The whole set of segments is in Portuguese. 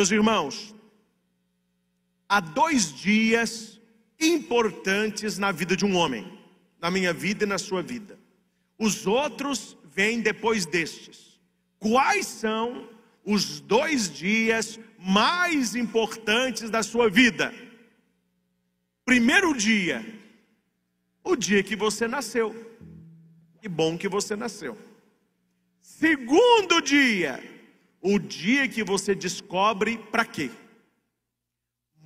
Meus irmãos, há dois dias importantes na vida de um homem, na minha vida e na sua vida. Os outros vêm depois destes. Quais são os dois dias mais importantes da sua vida? Primeiro dia, o dia que você nasceu. Que bom que você nasceu. Segundo dia, o dia que você descobre para quê.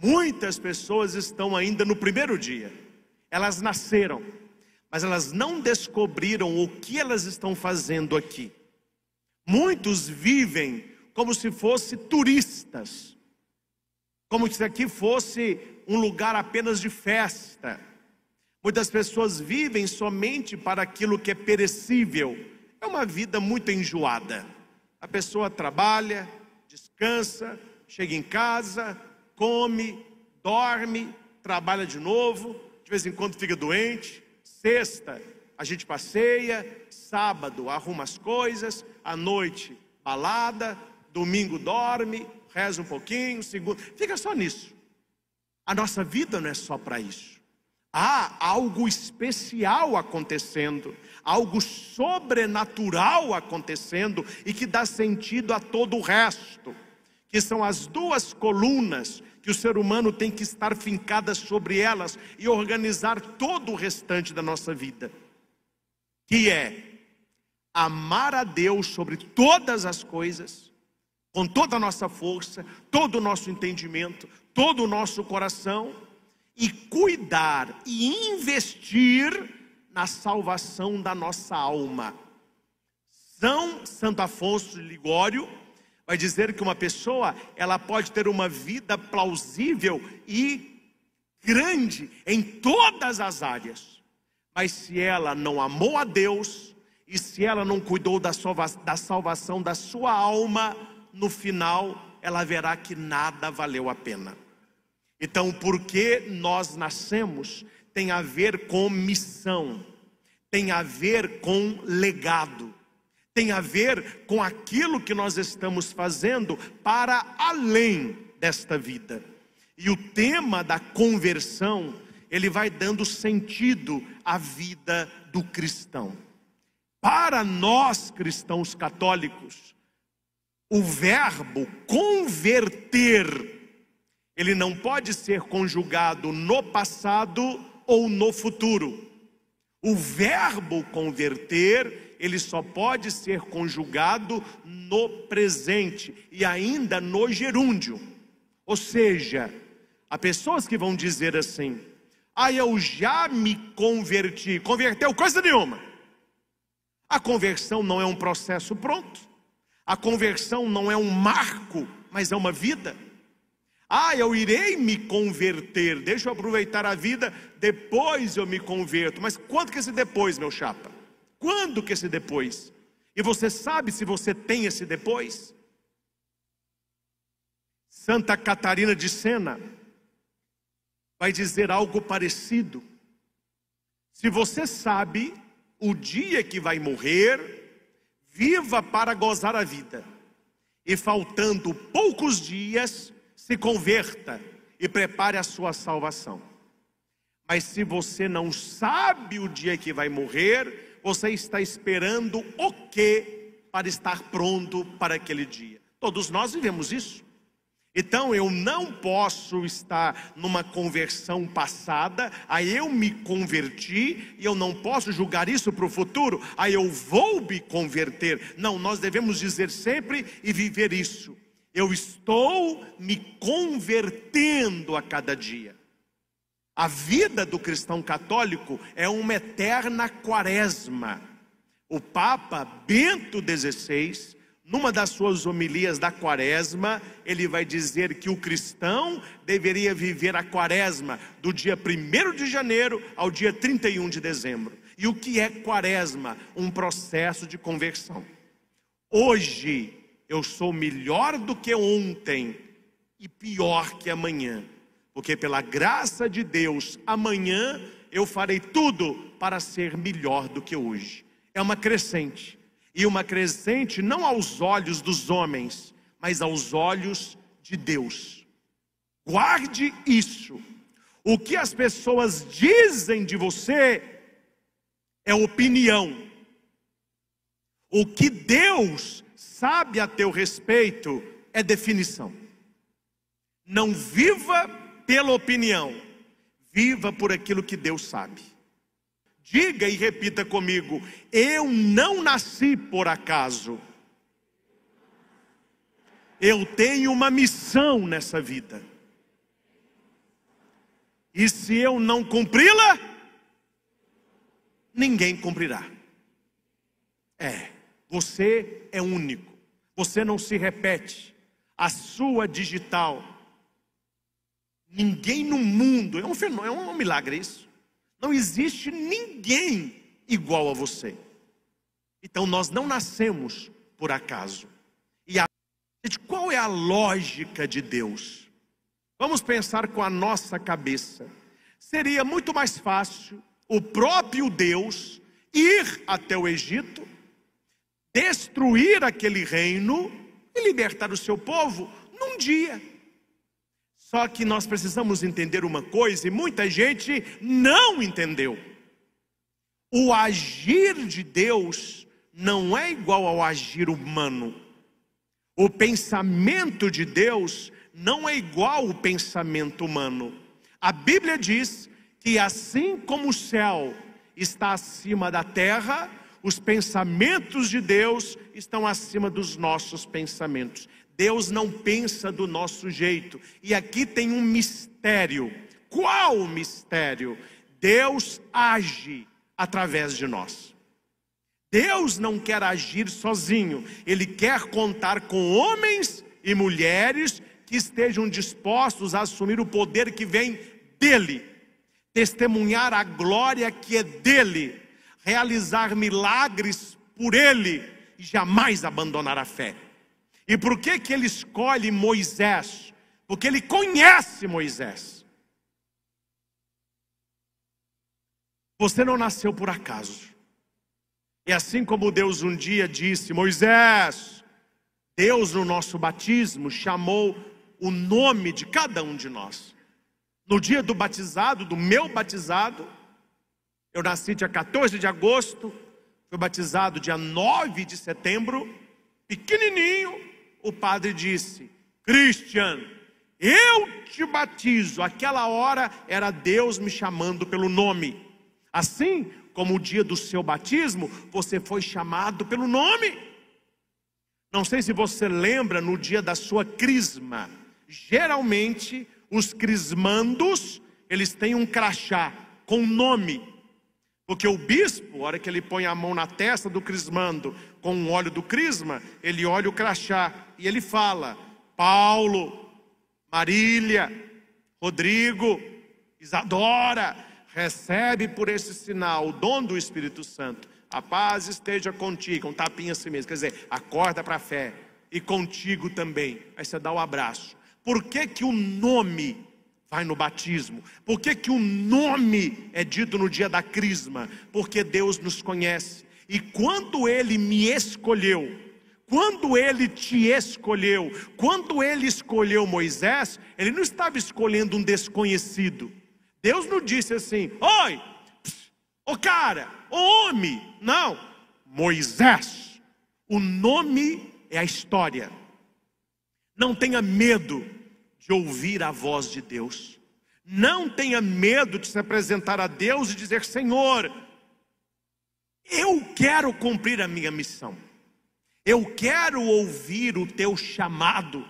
Muitas pessoas estão ainda no primeiro dia, elas nasceram, mas elas não descobriram o que elas estão fazendo aqui. Muitos vivem como se fossem turistas, como se aqui fosse um lugar apenas de festa. Muitas pessoas vivem somente para aquilo que é perecível. É uma vida muito enjoada. A pessoa trabalha, descansa, chega em casa, come, dorme, trabalha de novo, de vez em quando fica doente. Sexta, a gente passeia, sábado arruma as coisas, à noite balada, domingo dorme, reza um pouquinho, segundo, fica só nisso. A nossa vida não é só para isso há algo especial acontecendo, algo sobrenatural acontecendo e que dá sentido a todo o resto, que são as duas colunas que o ser humano tem que estar fincada sobre elas e organizar todo o restante da nossa vida, que é amar a Deus sobre todas as coisas, com toda a nossa força, todo o nosso entendimento, todo o nosso coração e cuidar e investir na salvação da nossa alma. São Santo Afonso de Ligório vai dizer que uma pessoa, ela pode ter uma vida plausível e grande em todas as áreas. Mas se ela não amou a Deus e se ela não cuidou da, sua da salvação da sua alma, no final ela verá que nada valeu a pena. Então, por que nós nascemos tem a ver com missão, tem a ver com legado, tem a ver com aquilo que nós estamos fazendo para além desta vida. E o tema da conversão, ele vai dando sentido à vida do cristão. Para nós cristãos católicos, o verbo converter ele não pode ser conjugado no passado ou no futuro. O verbo converter, ele só pode ser conjugado no presente e ainda no gerúndio. Ou seja, há pessoas que vão dizer assim: ah, eu já me converti. Converteu coisa nenhuma. A conversão não é um processo pronto. A conversão não é um marco, mas é uma vida. Ah, eu irei me converter, deixa eu aproveitar a vida, depois eu me converto. Mas quando que esse depois, meu chapa? Quando que esse depois? E você sabe se você tem esse depois? Santa Catarina de Sena vai dizer algo parecido. Se você sabe o dia que vai morrer, viva para gozar a vida. E faltando poucos dias, se converta e prepare a sua salvação. Mas se você não sabe o dia que vai morrer, você está esperando o quê para estar pronto para aquele dia? Todos nós vivemos isso. Então eu não posso estar numa conversão passada, aí eu me converti e eu não posso julgar isso para o futuro, aí eu vou me converter. Não, nós devemos dizer sempre e viver isso. Eu estou me convertendo a cada dia. A vida do cristão católico é uma eterna quaresma. O Papa Bento XVI, numa das suas homilias da quaresma, ele vai dizer que o cristão deveria viver a quaresma do dia 1 de janeiro ao dia 31 de dezembro. E o que é quaresma? Um processo de conversão. Hoje, eu sou melhor do que ontem e pior que amanhã, porque pela graça de Deus, amanhã eu farei tudo para ser melhor do que hoje. É uma crescente, e uma crescente não aos olhos dos homens, mas aos olhos de Deus. Guarde isso. O que as pessoas dizem de você é opinião. O que Deus sabe a teu respeito é definição. Não viva pela opinião, viva por aquilo que Deus sabe. Diga e repita comigo: eu não nasci por acaso. Eu tenho uma missão nessa vida. E se eu não cumpri-la, ninguém cumprirá. É. Você é único. Você não se repete. A sua digital. Ninguém no mundo, é um fenômeno, é um milagre isso. Não existe ninguém igual a você. Então nós não nascemos por acaso. E a, qual é a lógica de Deus? Vamos pensar com a nossa cabeça. Seria muito mais fácil o próprio Deus ir até o Egito destruir aquele reino e libertar o seu povo num dia. Só que nós precisamos entender uma coisa e muita gente não entendeu. O agir de Deus não é igual ao agir humano. O pensamento de Deus não é igual ao pensamento humano. A Bíblia diz que assim como o céu está acima da terra, os pensamentos de Deus estão acima dos nossos pensamentos. Deus não pensa do nosso jeito. E aqui tem um mistério. Qual o mistério? Deus age através de nós. Deus não quer agir sozinho, ele quer contar com homens e mulheres que estejam dispostos a assumir o poder que vem dele, testemunhar a glória que é dele realizar milagres por ele e jamais abandonar a fé. E por que que ele escolhe Moisés? Porque ele conhece Moisés. Você não nasceu por acaso. E assim como Deus um dia disse, Moisés, Deus no nosso batismo chamou o nome de cada um de nós. No dia do batizado, do meu batizado, eu nasci dia 14 de agosto, fui batizado dia 9 de setembro, pequenininho, o padre disse: Christian, eu te batizo. Aquela hora era Deus me chamando pelo nome. Assim como o dia do seu batismo, você foi chamado pelo nome. Não sei se você lembra no dia da sua crisma. Geralmente, os crismandos, eles têm um crachá com nome porque o bispo, a hora que ele põe a mão na testa do crismando com o óleo do crisma, ele olha o crachá e ele fala: Paulo, Marília, Rodrigo, Isadora, recebe por esse sinal o dom do Espírito Santo. A paz esteja contigo, um tapinha assim mesmo, quer dizer, acorda para a fé e contigo também. Aí você dá o um abraço. Por que que o nome Pai, no batismo. Por que, que o nome é dito no dia da crisma? Porque Deus nos conhece. E quando Ele me escolheu, quando Ele te escolheu, quando Ele escolheu Moisés, Ele não estava escolhendo um desconhecido. Deus não disse assim, oi, o cara, o homem. Não, Moisés. O nome é a história. Não tenha medo de ouvir a voz de Deus. Não tenha medo de se apresentar a Deus e dizer: Senhor, eu quero cumprir a minha missão, eu quero ouvir o teu chamado,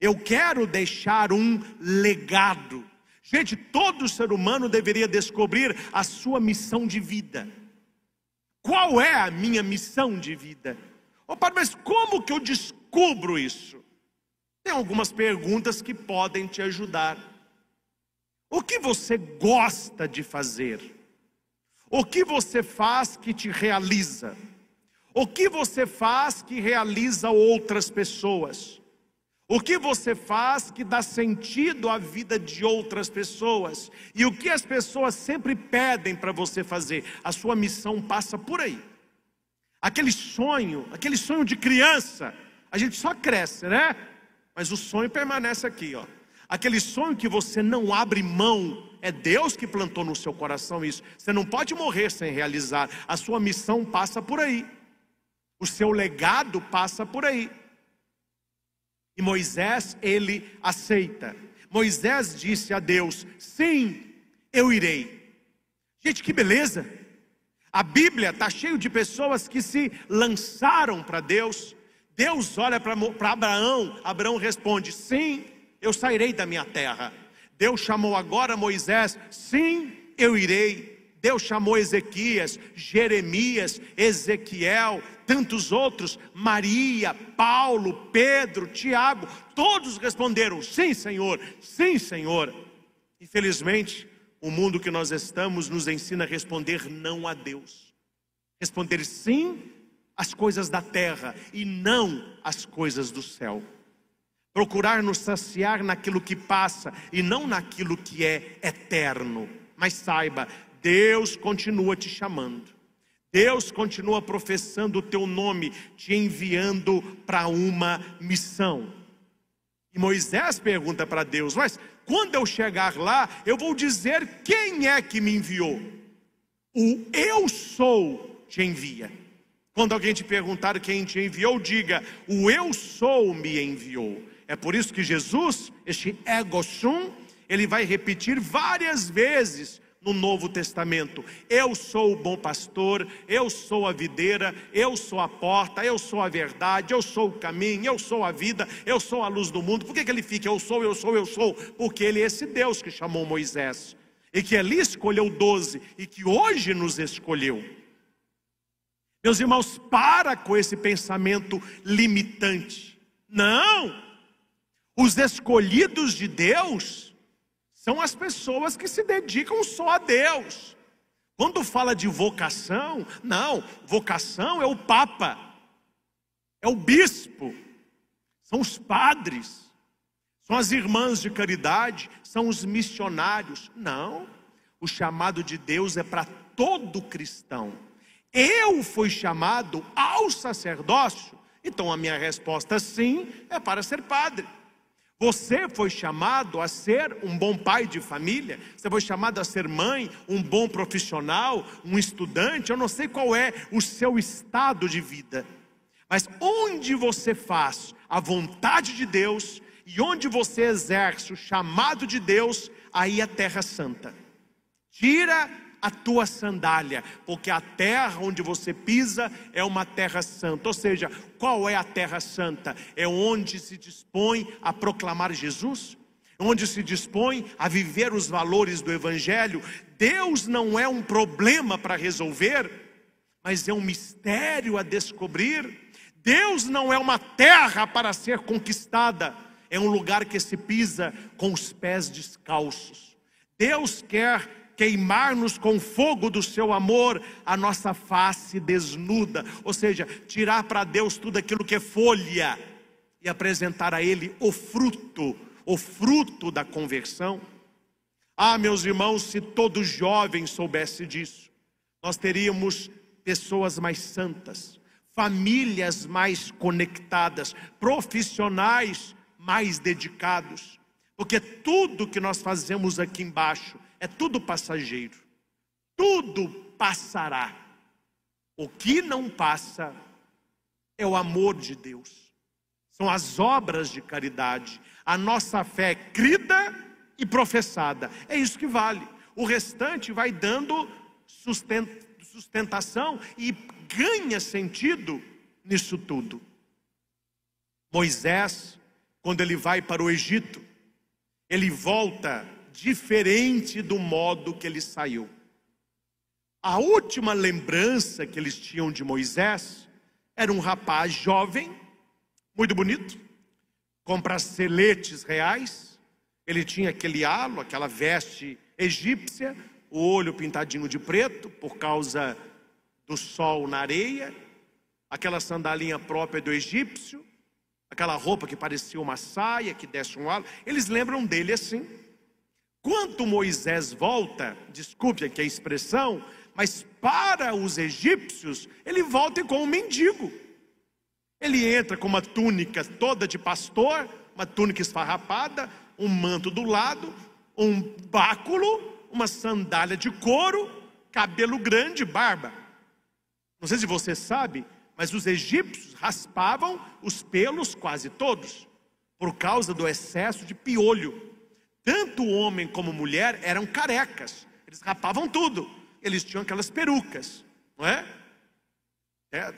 eu quero deixar um legado. Gente, todo ser humano deveria descobrir a sua missão de vida. Qual é a minha missão de vida? oh, pai, mas como que eu descubro isso? Tem algumas perguntas que podem te ajudar. O que você gosta de fazer? O que você faz que te realiza? O que você faz que realiza outras pessoas? O que você faz que dá sentido à vida de outras pessoas? E o que as pessoas sempre pedem para você fazer? A sua missão passa por aí. Aquele sonho, aquele sonho de criança, a gente só cresce, né? mas o sonho permanece aqui, ó. Aquele sonho que você não abre mão, é Deus que plantou no seu coração isso. Você não pode morrer sem realizar. A sua missão passa por aí. O seu legado passa por aí. E Moisés, ele aceita. Moisés disse a Deus: Sim, eu irei. Gente, que beleza! A Bíblia está cheio de pessoas que se lançaram para Deus, Deus olha para Abraão, Abraão responde: Sim, eu sairei da minha terra. Deus chamou agora Moisés, sim, eu irei. Deus chamou Ezequias, Jeremias, Ezequiel, tantos outros, Maria, Paulo, Pedro, Tiago, todos responderam: sim, Senhor, sim, Senhor. Infelizmente, o mundo que nós estamos nos ensina a responder não a Deus, responder sim as coisas da terra e não as coisas do céu. Procurar nos saciar naquilo que passa e não naquilo que é eterno. Mas saiba, Deus continua te chamando. Deus continua professando o teu nome, te enviando para uma missão. E Moisés pergunta para Deus: Mas quando eu chegar lá, eu vou dizer quem é que me enviou. O eu sou te envia. Quando alguém te perguntar quem te enviou, diga: O eu sou me enviou. É por isso que Jesus, este ego sum, ele vai repetir várias vezes no Novo Testamento. Eu sou o bom pastor, eu sou a videira, eu sou a porta, eu sou a verdade, eu sou o caminho, eu sou a vida, eu sou a luz do mundo. Por que, que ele fica eu sou, eu sou, eu sou? Porque ele é esse Deus que chamou Moisés e que ali escolheu doze e que hoje nos escolheu. Meus irmãos, para com esse pensamento limitante. Não! Os escolhidos de Deus são as pessoas que se dedicam só a Deus. Quando fala de vocação, não, vocação é o Papa, é o bispo, são os padres, são as irmãs de caridade, são os missionários. Não, o chamado de Deus é para todo cristão eu fui chamado ao sacerdócio, então a minha resposta sim é para ser padre. Você foi chamado a ser um bom pai de família, você foi chamado a ser mãe, um bom profissional, um estudante, eu não sei qual é o seu estado de vida, mas onde você faz a vontade de Deus e onde você exerce o chamado de Deus, aí a é terra santa. Tira a tua sandália, porque a terra onde você pisa é uma terra santa. Ou seja, qual é a terra santa? É onde se dispõe a proclamar Jesus? Onde se dispõe a viver os valores do Evangelho, Deus não é um problema para resolver, mas é um mistério a descobrir. Deus não é uma terra para ser conquistada, é um lugar que se pisa com os pés descalços. Deus quer queimar-nos com fogo do seu amor a nossa face desnuda, ou seja, tirar para Deus tudo aquilo que é folha e apresentar a Ele o fruto, o fruto da conversão. Ah, meus irmãos, se todo jovem soubesse disso, nós teríamos pessoas mais santas, famílias mais conectadas, profissionais mais dedicados, porque tudo que nós fazemos aqui embaixo é tudo passageiro. Tudo passará. O que não passa é o amor de Deus. São as obras de caridade. A nossa fé é crida e professada. É isso que vale. O restante vai dando sustentação e ganha sentido nisso tudo. Moisés, quando ele vai para o Egito, ele volta diferente do modo que ele saiu. A última lembrança que eles tinham de Moisés era um rapaz jovem, muito bonito, com braceletes reais. Ele tinha aquele halo, aquela veste egípcia, o olho pintadinho de preto por causa do sol na areia, aquela sandalinha própria do egípcio, aquela roupa que parecia uma saia que desce um halo. Eles lembram dele assim. Quando Moisés volta, desculpe aqui a expressão, mas para os egípcios, ele volta com um mendigo. Ele entra com uma túnica toda de pastor, uma túnica esfarrapada, um manto do lado, um báculo, uma sandália de couro, cabelo grande, barba. Não sei se você sabe, mas os egípcios raspavam os pelos quase todos, por causa do excesso de piolho tanto homem como mulher eram carecas, eles rapavam tudo, eles tinham aquelas perucas, não é? é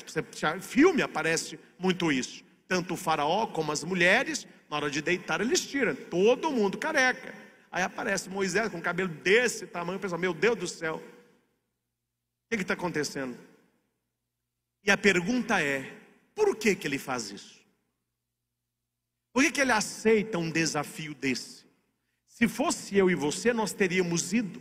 filme aparece muito isso. Tanto o faraó como as mulheres, na hora de deitar, eles tiram, todo mundo careca. Aí aparece Moisés com cabelo desse tamanho, pensa, meu Deus do céu, o que está acontecendo? E a pergunta é: por que, que ele faz isso? Por que, que ele aceita um desafio desse? Se fosse eu e você, nós teríamos ido.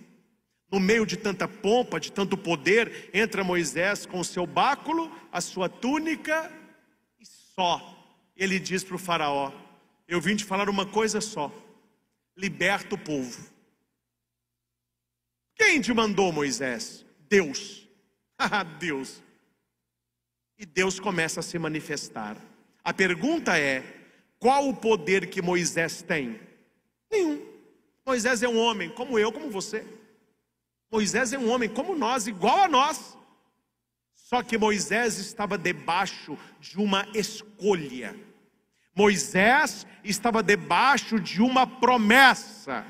No meio de tanta pompa, de tanto poder, entra Moisés com o seu báculo, a sua túnica e só. Ele diz para o Faraó: Eu vim te falar uma coisa só. Liberta o povo. Quem te mandou, Moisés? Deus. Ah, Deus. E Deus começa a se manifestar. A pergunta é: qual o poder que Moisés tem? Nenhum. Moisés é um homem, como eu, como você. Moisés é um homem, como nós, igual a nós. Só que Moisés estava debaixo de uma escolha. Moisés estava debaixo de uma promessa.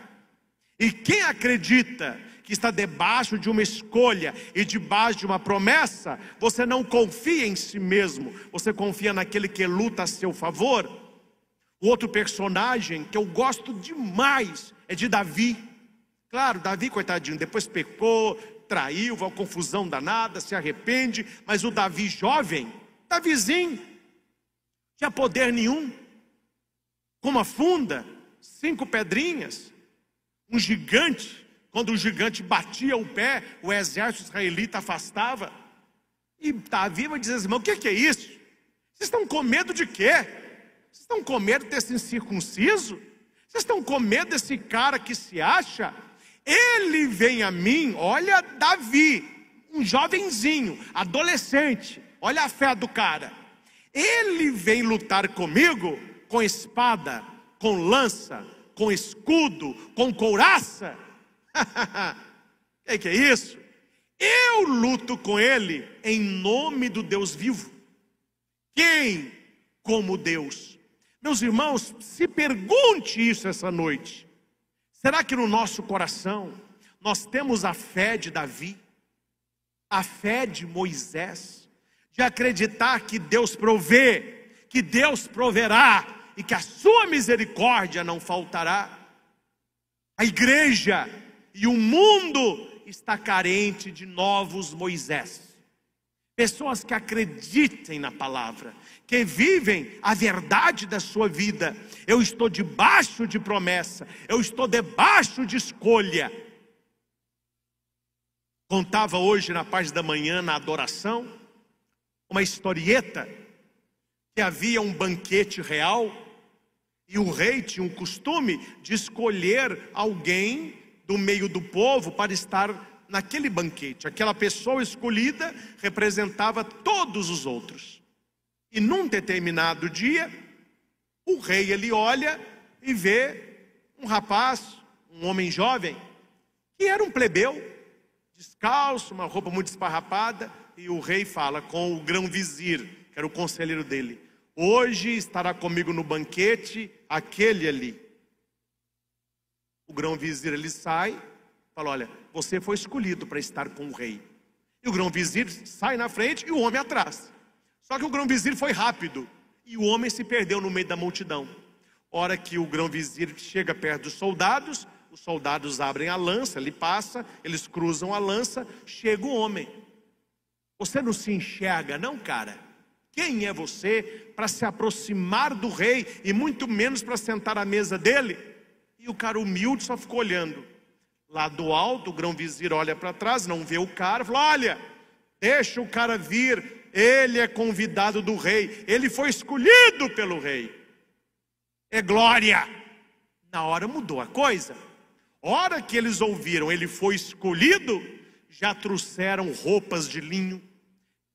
E quem acredita que está debaixo de uma escolha e debaixo de uma promessa, você não confia em si mesmo, você confia naquele que luta a seu favor o outro personagem que eu gosto demais é de Davi. Claro, Davi, coitadinho, depois pecou, traiu, vai confusão danada, se arrepende, mas o Davi jovem, Davizinho, tinha poder nenhum, com uma funda, cinco pedrinhas, um gigante, quando o gigante batia o pé, o exército israelita afastava. E Davi vai dizer, irmão, o que é isso? Vocês estão com medo de quê? Vocês estão com medo desse incircunciso? Vocês estão com medo desse cara que se acha? Ele vem a mim, olha Davi, um jovenzinho, adolescente, olha a fé do cara. Ele vem lutar comigo com espada, com lança, com escudo, com couraça. que que é isso? Eu luto com ele em nome do Deus vivo. Quem como Deus meus irmãos, se pergunte isso essa noite. Será que no nosso coração nós temos a fé de Davi, a fé de Moisés, de acreditar que Deus provê, que Deus proverá e que a sua misericórdia não faltará? A igreja e o mundo está carente de novos Moisés. Pessoas que acreditem na palavra, que vivem a verdade da sua vida. Eu estou debaixo de promessa, eu estou debaixo de escolha. Contava hoje na paz da manhã, na adoração, uma historieta que havia um banquete real e o rei tinha um costume de escolher alguém do meio do povo para estar naquele banquete. Aquela pessoa escolhida representava todos os outros. E num determinado dia, o rei ele olha e vê um rapaz, um homem jovem, que era um plebeu, descalço, uma roupa muito esparrapada, e o rei fala com o grão vizir, que era o conselheiro dele: Hoje estará comigo no banquete aquele ali. O grão vizir ele sai, fala: Olha, você foi escolhido para estar com o rei. E o grão vizir sai na frente e o homem atrás. Só que o grão vizir foi rápido e o homem se perdeu no meio da multidão. Hora que o grão vizir chega perto dos soldados, os soldados abrem a lança, ele passa, eles cruzam a lança, chega o homem. Você não se enxerga, não, cara? Quem é você para se aproximar do rei e muito menos para sentar à mesa dele? E o cara humilde só ficou olhando. Lá do alto, o grão vizir olha para trás, não vê o cara, fala: Olha, deixa o cara vir, ele é convidado do rei, ele foi escolhido pelo rei. É glória. Na hora mudou a coisa. Hora que eles ouviram, ele foi escolhido, já trouxeram roupas de linho,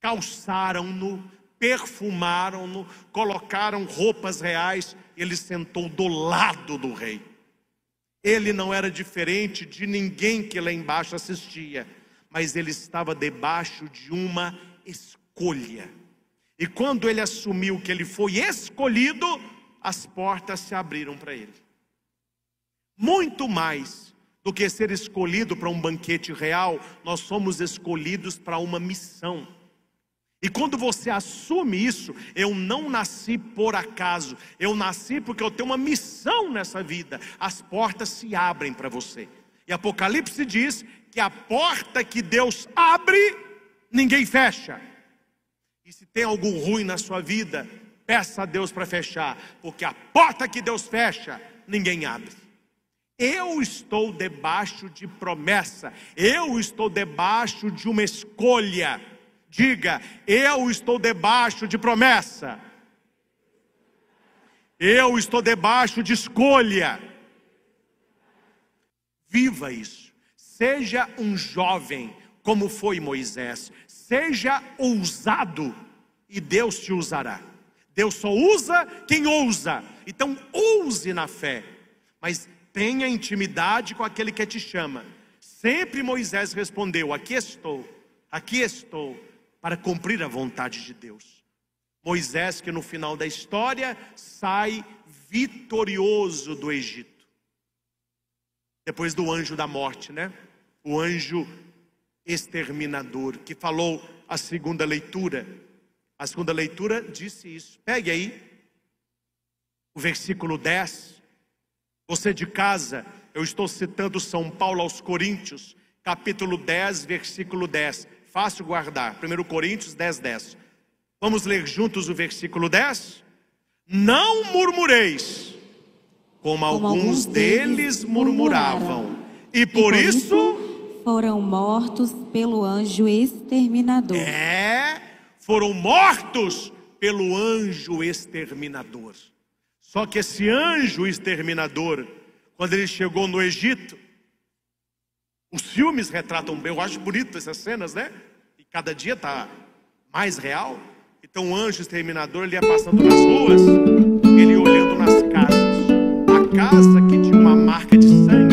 calçaram-no, perfumaram-no, colocaram roupas reais, ele sentou do lado do rei. Ele não era diferente de ninguém que lá embaixo assistia, mas ele estava debaixo de uma escolha escolha. E quando ele assumiu que ele foi escolhido, as portas se abriram para ele. Muito mais do que ser escolhido para um banquete real, nós somos escolhidos para uma missão. E quando você assume isso, eu não nasci por acaso, eu nasci porque eu tenho uma missão nessa vida, as portas se abrem para você. E Apocalipse diz que a porta que Deus abre, ninguém fecha. E se tem algo ruim na sua vida, peça a Deus para fechar, porque a porta que Deus fecha, ninguém abre. Eu estou debaixo de promessa, eu estou debaixo de uma escolha. Diga, eu estou debaixo de promessa. Eu estou debaixo de escolha. Viva isso. Seja um jovem como foi Moisés. Seja ousado e Deus te usará. Deus só usa quem ousa. Então ouse na fé, mas tenha intimidade com aquele que te chama. Sempre Moisés respondeu: Aqui estou, aqui estou, para cumprir a vontade de Deus. Moisés, que no final da história sai vitorioso do Egito, depois do anjo da morte, né? O anjo exterminador, que falou a segunda leitura. A segunda leitura disse isso. Pegue aí o versículo 10. Você de casa, eu estou citando São Paulo aos Coríntios, capítulo 10, versículo 10. Fácil guardar. 1 Coríntios 10, 10. Vamos ler juntos o versículo 10? Não murmureis, como, como alguns deles murmuravam, murmuraram, e por, e por isso foram mortos pelo anjo exterminador. É, foram mortos pelo anjo exterminador. Só que esse anjo exterminador, quando ele chegou no Egito, os filmes retratam bem, eu acho bonito essas cenas, né? E cada dia está mais real. Então o anjo exterminador ele ia passando nas ruas, ele ia olhando nas casas. A casa que tinha uma marca de sangue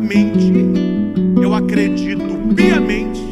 verdadeiramente, eu acredito piamente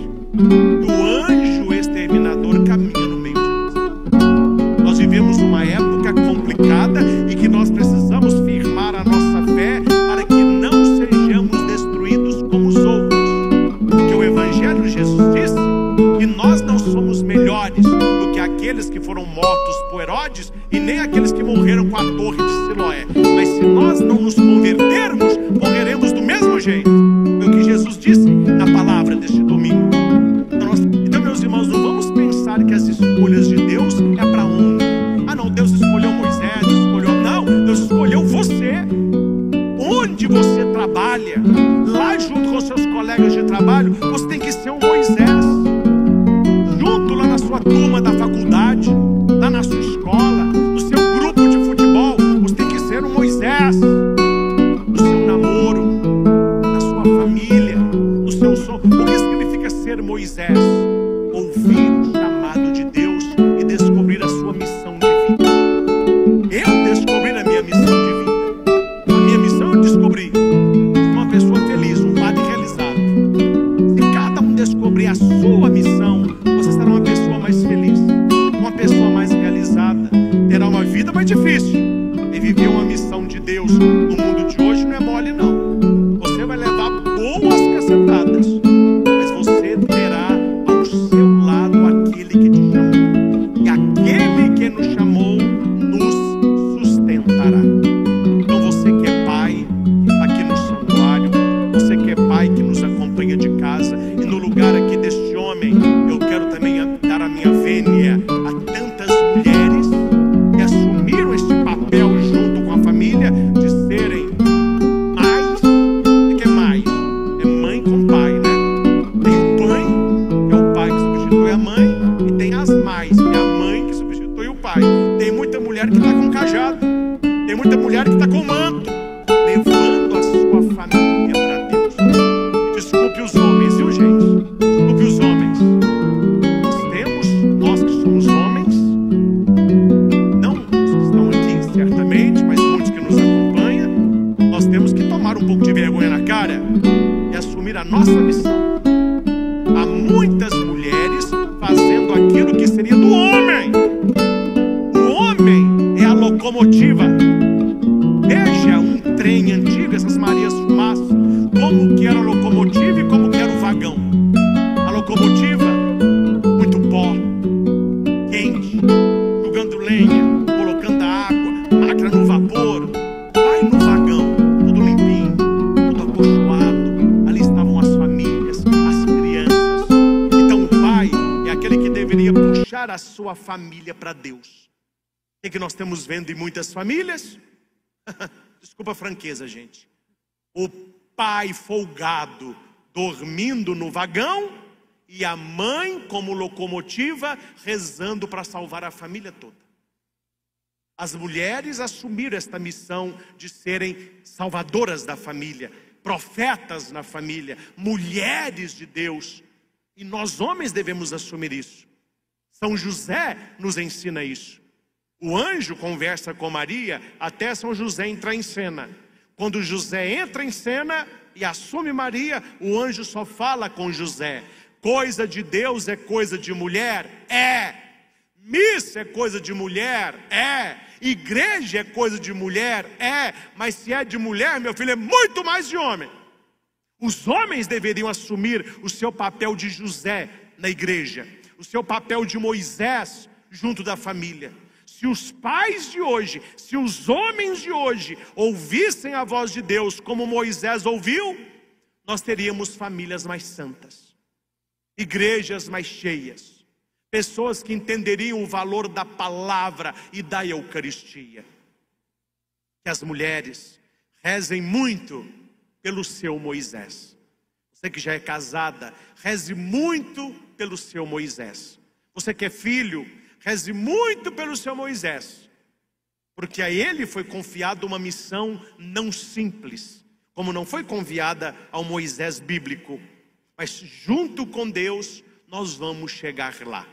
jogando lenha, colocando a água, máquina no vapor. pai no vagão, tudo limpinho, tudo acolchoado. Ali estavam as famílias, as crianças. Então o pai é aquele que deveria puxar a sua família para Deus. O é que nós estamos vendo em muitas famílias? Desculpa a franqueza, gente. O pai folgado dormindo no vagão e a mãe como locomotiva rezando para salvar a família toda. As mulheres assumiram esta missão de serem salvadoras da família, profetas na família, mulheres de Deus. E nós homens devemos assumir isso. São José nos ensina isso. O anjo conversa com Maria até São José entrar em cena. Quando José entra em cena e assume Maria, o anjo só fala com José. Coisa de Deus é coisa de mulher? É. Missa é coisa de mulher? É. Igreja é coisa de mulher? É. Mas se é de mulher, meu filho, é muito mais de homem. Os homens deveriam assumir o seu papel de José na igreja, o seu papel de Moisés junto da família. Se os pais de hoje, se os homens de hoje ouvissem a voz de Deus como Moisés ouviu, nós teríamos famílias mais santas igrejas mais cheias, pessoas que entenderiam o valor da palavra e da Eucaristia. Que as mulheres rezem muito pelo seu Moisés. Você que já é casada, reze muito pelo seu Moisés. Você que é filho, reze muito pelo seu Moisés. Porque a ele foi confiada uma missão não simples, como não foi confiada ao Moisés bíblico mas junto com Deus nós vamos chegar lá.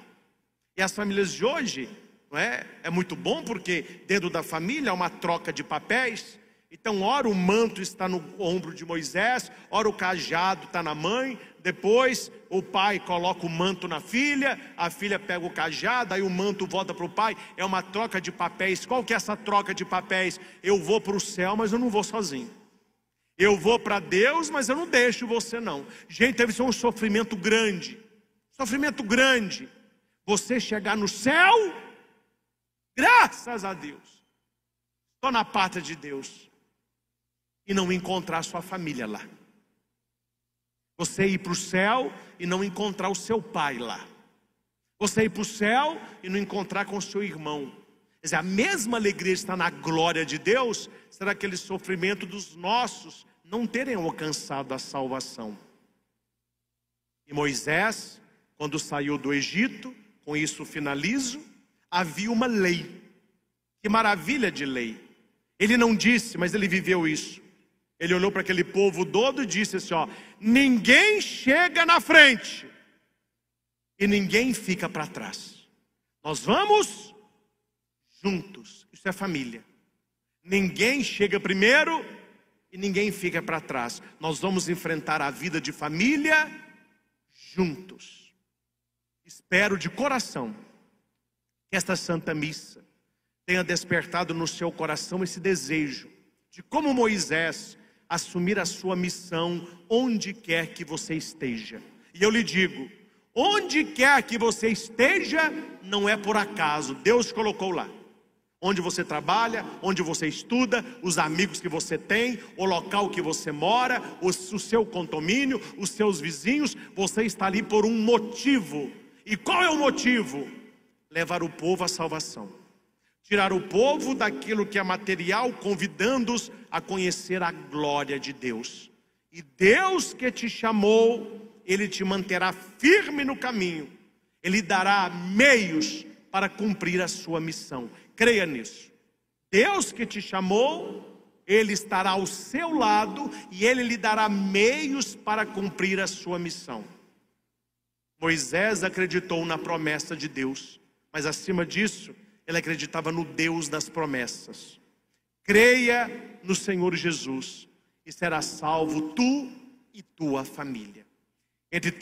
E as famílias de hoje, não é? É muito bom porque dentro da família há uma troca de papéis. Então, ora o manto está no ombro de Moisés, ora o cajado está na mãe, depois o pai coloca o manto na filha, a filha pega o cajado, aí o manto volta para o pai. É uma troca de papéis. Qual que é essa troca de papéis? Eu vou para o céu, mas eu não vou sozinho. Eu vou para Deus, mas eu não deixo você não. Gente, deve ser um sofrimento grande. Sofrimento grande. Você chegar no céu, graças a Deus. Estou na pátria de Deus. E não encontrar sua família lá. Você ir para o céu e não encontrar o seu pai lá. Você ir para o céu e não encontrar com o seu irmão. Quer dizer, a mesma alegria está na glória de Deus, será aquele sofrimento dos nossos não terem alcançado a salvação. E Moisés, quando saiu do Egito, com isso finalizo, havia uma lei. Que maravilha de lei! Ele não disse, mas ele viveu isso. Ele olhou para aquele povo todo e disse assim: ó, ninguém chega na frente e ninguém fica para trás. Nós vamos juntos. Isso é família. Ninguém chega primeiro e ninguém fica para trás. Nós vamos enfrentar a vida de família juntos. Espero de coração que esta Santa Missa tenha despertado no seu coração esse desejo de como Moisés assumir a sua missão onde quer que você esteja. E eu lhe digo, onde quer que você esteja, não é por acaso, Deus colocou lá. Onde você trabalha, onde você estuda, os amigos que você tem, o local que você mora, o, seu condomínio, os seus vizinhos, você está ali por um motivo. E qual é o motivo? Levar o povo à salvação. Tirar o povo daquilo que é material, convidando-os a conhecer a glória de Deus. E Deus que te chamou, Ele te manterá firme no caminho, Ele dará meios para cumprir a sua missão. Creia nisso. Deus que te chamou, Ele estará ao seu lado e Ele lhe dará meios para cumprir a sua missão. Moisés acreditou na promessa de Deus, mas acima disso, ele acreditava no Deus das promessas. Creia no Senhor Jesus e será salvo tu e tua família. Entre